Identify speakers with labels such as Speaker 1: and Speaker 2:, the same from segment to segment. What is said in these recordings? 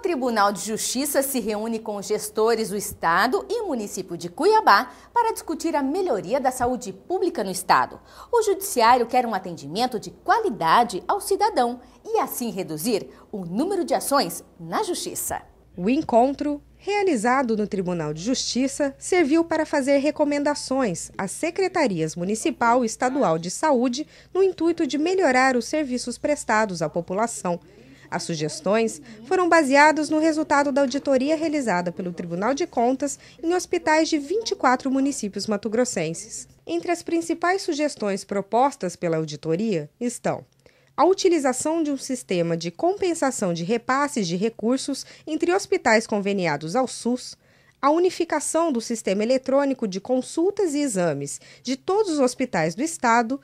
Speaker 1: Tribunal de Justiça se reúne com gestores do Estado e município de Cuiabá para discutir a melhoria da saúde pública no Estado. O Judiciário quer um atendimento de qualidade ao cidadão e, assim, reduzir o número de ações na Justiça. O encontro,
Speaker 2: realizado no Tribunal de Justiça, serviu para fazer recomendações às secretarias municipal e estadual de saúde no intuito de melhorar os serviços prestados à população as sugestões foram baseadas no resultado da auditoria realizada pelo Tribunal de Contas em hospitais de 24 municípios matogrossenses. Entre as principais sugestões propostas pela auditoria estão a utilização de um sistema de compensação de repasses de recursos entre hospitais conveniados ao SUS, a unificação do sistema eletrônico de consultas e exames de todos os hospitais do Estado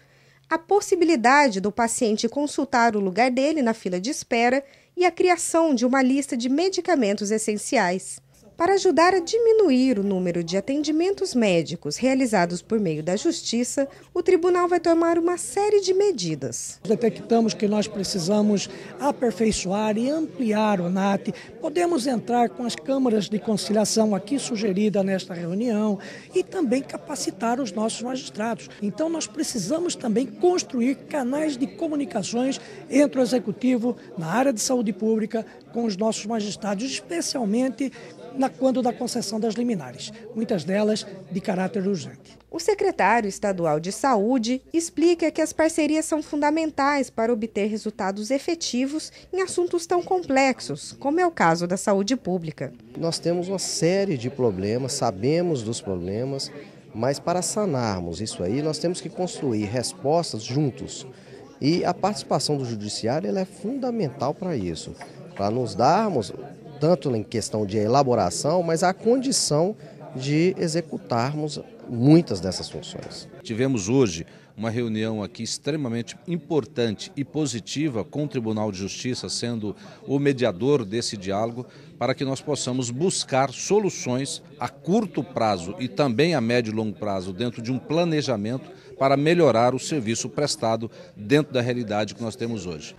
Speaker 2: a possibilidade do paciente consultar o lugar dele na fila de espera e a criação de uma lista de medicamentos essenciais para ajudar a diminuir o número de atendimentos médicos realizados por meio
Speaker 3: da Justiça, o tribunal vai tomar uma série de medidas. Detectamos que nós precisamos aperfeiçoar e ampliar o NAT. Podemos entrar com as câmaras de conciliação aqui sugerida nesta reunião e também capacitar os nossos magistrados. Então, nós precisamos também construir canais de comunicações entre o executivo, na área de saúde pública, com os nossos magistrados, especialmente na, quando da concessão das liminares, muitas delas de caráter urgente. O
Speaker 2: secretário estadual de Saúde explica que as parcerias são fundamentais para obter
Speaker 4: resultados efetivos em assuntos tão complexos, como é o caso da saúde pública. Nós temos uma série de problemas, sabemos dos problemas, mas para sanarmos isso aí, nós temos que construir respostas juntos. E a participação do judiciário é fundamental para isso, para nos darmos tanto em questão de elaboração, mas a condição de executarmos muitas dessas
Speaker 5: funções. Tivemos hoje uma reunião aqui extremamente importante e positiva com o Tribunal de Justiça sendo o mediador desse diálogo para que nós possamos buscar soluções a curto prazo e também a médio e longo prazo dentro de um planejamento para melhorar o serviço prestado dentro da realidade que nós temos hoje.